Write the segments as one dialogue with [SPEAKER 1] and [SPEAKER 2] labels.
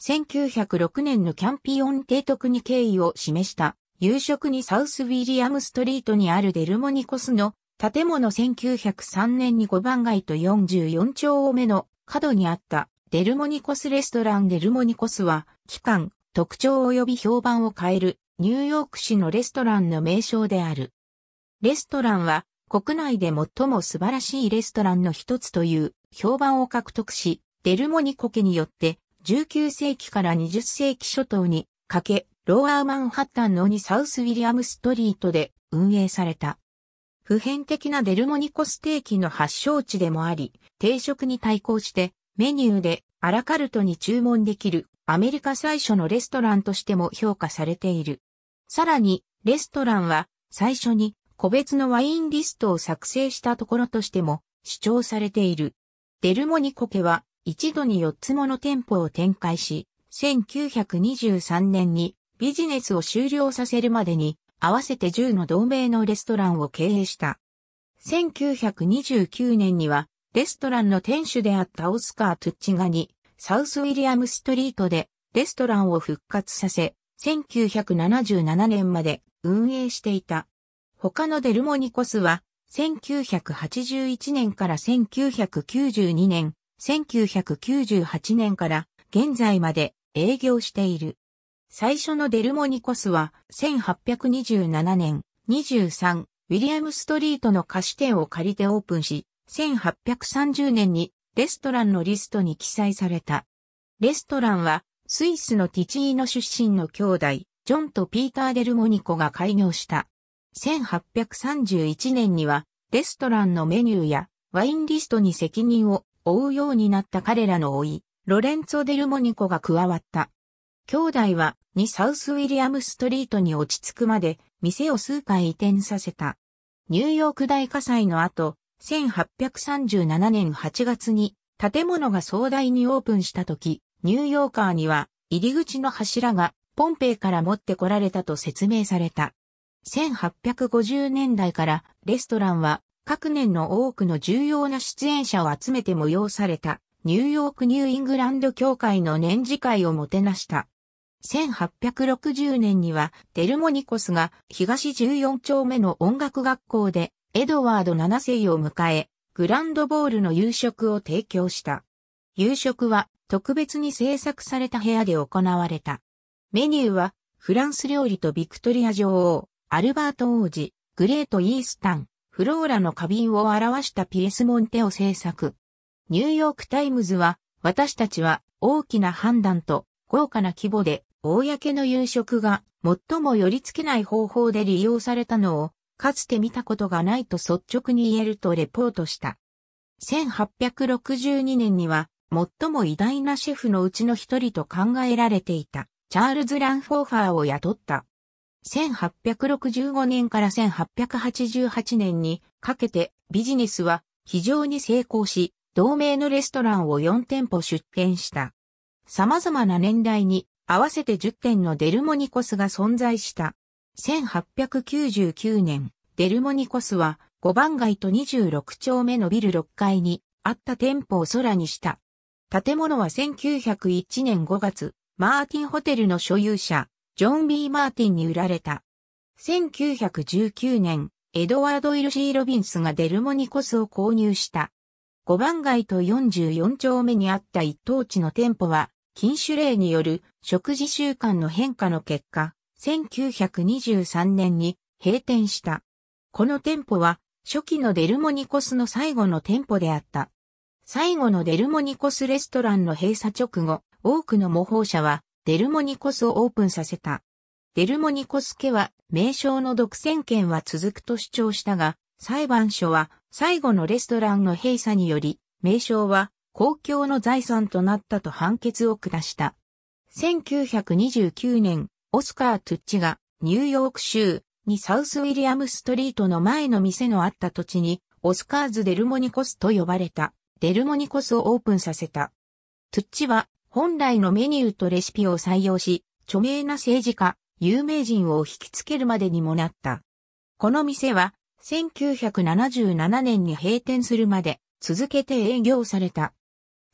[SPEAKER 1] 1906年のキャンピオン提督に敬意を示した夕食にサウスウィリアムストリートにあるデルモニコスの建物1903年に5番街と44丁目の角にあったデルモニコスレストランデルモニコスは期間、特徴及び評判を変えるニューヨーク市のレストランの名称である。レストランは国内で最も素晴らしいレストランの一つという評判を獲得し、デルモニコ家によって19世紀から20世紀初頭にかけ、ローアーマンハッタンの2サウスウィリアムストリートで運営された。普遍的なデルモニコステーキの発祥地でもあり、定食に対抗してメニューでアラカルトに注文できるアメリカ最初のレストランとしても評価されている。さらに、レストランは最初に個別のワインリストを作成したところとしても主張されている。デルモニコ家は一度に4つもの店舗を展開し、1923年にビジネスを終了させるまでに合わせて10の同盟のレストランを経営した。1929年にはレストランの店主であったオスカー・トゥッチガにサウスウィリアムストリートでレストランを復活させ、1977年まで運営していた。他のデルモニコスは1981年から1992年1998年から現在まで営業している。最初のデルモニコスは1827年23ウィリアムストリートの菓子店を借りてオープンし、1830年にレストランのリストに記載された。レストランはスイスのティチーノ出身の兄弟、ジョンとピーター・デルモニコが開業した。1831年にはレストランのメニューやワインリストに責任を追うようになった彼らの追い、ロレンツォ・デルモニコが加わった。兄弟はニ・サウスウィリアムストリートに落ち着くまで店を数回移転させた。ニューヨーク大火災の後、1837年8月に建物が壮大にオープンした時、ニューヨーカーには入り口の柱がポンペイから持ってこられたと説明された。1850年代からレストランは各年の多くの重要な出演者を集めて催された、ニューヨーク・ニューイングランド協会の年次会をもてなした。1860年には、デルモニコスが東14丁目の音楽学校で、エドワード7世を迎え、グランドボールの夕食を提供した。夕食は特別に制作された部屋で行われた。メニューはフランス料理とビクトリア女王、アルバート王子、グレート・イースタン、フローラの花瓶を表したピエスモンテを制作。ニューヨークタイムズは、私たちは大きな判断と豪華な規模で、公の夕食が最も寄り付けない方法で利用されたのを、かつて見たことがないと率直に言えるとレポートした。1862年には、最も偉大なシェフのうちの一人と考えられていた、チャールズ・ランフォーファーを雇った。1865年から1888年にかけてビジネスは非常に成功し、同盟のレストランを4店舗出店した。様々な年代に合わせて10店のデルモニコスが存在した。1899年、デルモニコスは5番街と26丁目のビル6階にあった店舗を空にした。建物は1901年5月、マーティンホテルの所有者、ジョン・ B・ マーティンに売られた。1919年、エドワード・イルシー・ロビンスがデルモニコスを購入した。5番街と44丁目にあった一等地の店舗は、禁酒令による食事習慣の変化の結果、1923年に閉店した。この店舗は、初期のデルモニコスの最後の店舗であった。最後のデルモニコスレストランの閉鎖直後、多くの模倣者はデルモニコスをオープンさせた。デルモニコス家は名称の独占権は続くと主張したが、裁判所は最後のレストランの閉鎖により、名称は公共の財産となったと判決を下した。1929年、オスカー・トゥッチがニューヨーク州にサウスウィリアムストリートの前の店のあった土地に、オスカーズ・デルモニコスと呼ばれた、デルモニコスをオープンさせた。トゥッチは本来のメニューとレシピを採用し、著名な政治家、有名人を引きつけるまでにもなった。この店は、1977年に閉店するまで続けて営業された。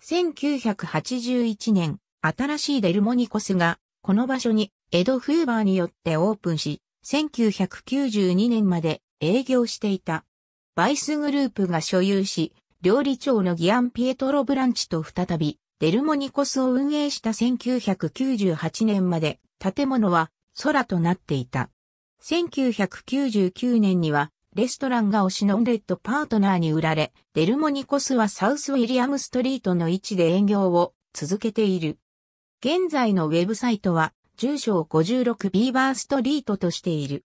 [SPEAKER 1] 1981年、新しいデルモニコスが、この場所にエド・フーバーによってオープンし、1992年まで営業していた。バイスグループが所有し、料理長のギアン・ピエトロ・ブランチと再びデルモニコスを運営した1998年まで建物は空となっていた。1999年にはレストランが推しのレッドパートナーに売られ、デルモニコスはサウスウィリアムストリートの位置で営業を続けている。現在のウェブサイトは住所を56ビーバーストリートとしている。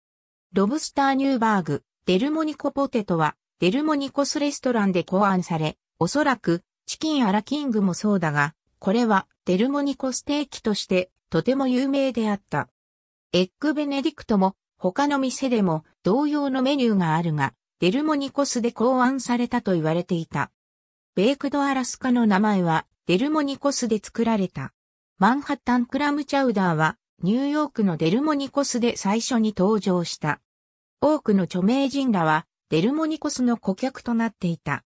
[SPEAKER 1] ロブスターニューバーグ、デルモニコポテトはデルモニコスレストランで考案され、おそらくチキンアラキングもそうだが、これはデルモニコステーキとしてとても有名であった。エッグベネディクトも他の店でも同様のメニューがあるが、デルモニコスで考案されたと言われていた。ベークドアラスカの名前はデルモニコスで作られた。マンハッタンクラムチャウダーはニューヨークのデルモニコスで最初に登場した。多くの著名人らはデルモニコスの顧客となっていた。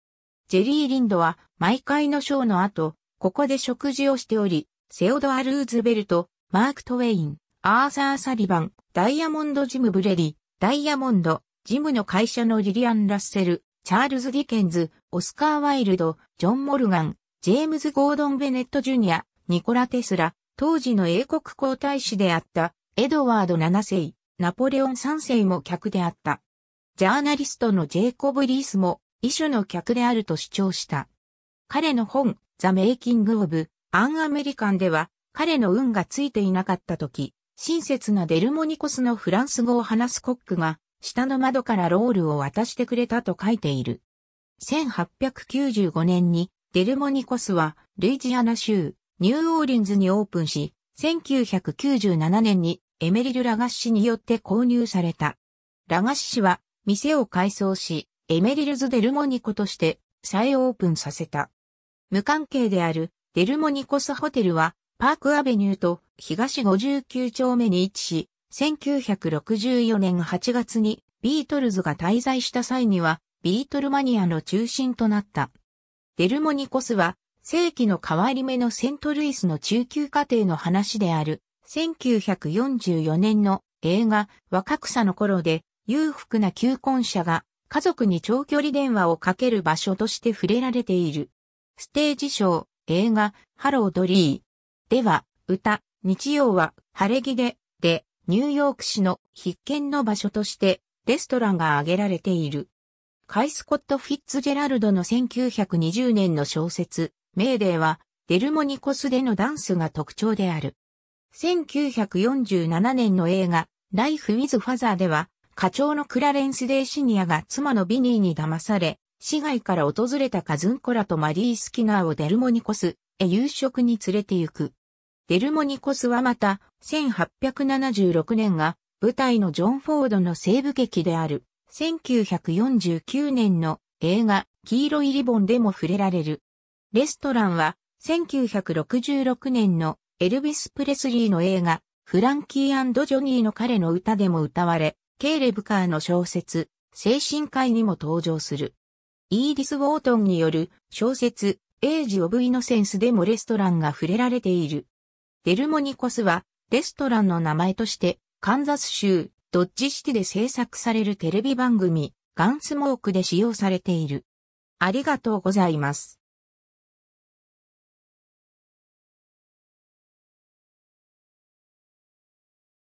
[SPEAKER 1] ジェリー・リンドは毎回のショーの後、ここで食事をしており、セオドア・ルーズベルト、マーク・トウェイン、アーサー・サリバン、ダイヤモンド・ジム・ブレディ、ダイヤモンド、ジムの会社のリリアン・ラッセル、チャールズ・ディケンズ、オスカー・ワイルド、ジョン・モルガン、ジェームズ・ゴードン・ベネット・ジュニア、ニコラ・テスラ、当時の英国皇太子であった、エドワード7世、ナポレオン3世も客であった。ジャーナリストのジェイコブ・リースも異種の客であると主張した。彼の本、ザ・メイキング・オブ・アン・アメリカンでは、彼の運がついていなかった時、親切なデルモニコスのフランス語を話すコックが、下の窓からロールを渡してくれたと書いている。1895年に、デルモニコスは、ルイジアナ州、ニューオーリンズにオープンし、1997年にエメリル・ラガッシによって購入された。ラガッシは店を改装し、エメリルズ・デルモニコとして再オープンさせた。無関係であるデルモニコスホテルはパークアベニューと東59丁目に位置し、1964年8月にビートルズが滞在した際にはビートルマニアの中心となった。デルモニコスは世紀の変わり目のセントルイスの中級家庭の話である1944年の映画若草の頃で裕福な求婚者が家族に長距離電話をかける場所として触れられている。ステージショー、映画、ハロードリー。では、歌、日曜は、晴れ着で、で、ニューヨーク市の必見の場所として、レストランが挙げられている。カイ・スコット・フィッツジェラルドの1920年の小説、メーデーは、デルモニコスでのダンスが特徴である。1947年の映画、ライフ・ウィズ・ファザーでは、課長のクラレンス・デイ・シニアが妻のビニーに騙され、市外から訪れたカズンコラとマリー・スキナーをデルモニコスへ夕食に連れて行く。デルモニコスはまた、1876年が舞台のジョン・フォードの西部劇である、1949年の映画、黄色いリボンでも触れられる。レストランは、1966年のエルビス・プレスリーの映画、フランキージョニーの彼の歌でも歌われ、ケーレブカーの小説、精神科医にも登場する。イーディス・ウォートンによる小説、エイジ・オブ・イノセンスでもレストランが触れられている。デルモニコスは、レストランの名前として、カンザス州、ドッジシティで制作されるテレビ番組、ガンスモークで使用されている。ありがとうございます。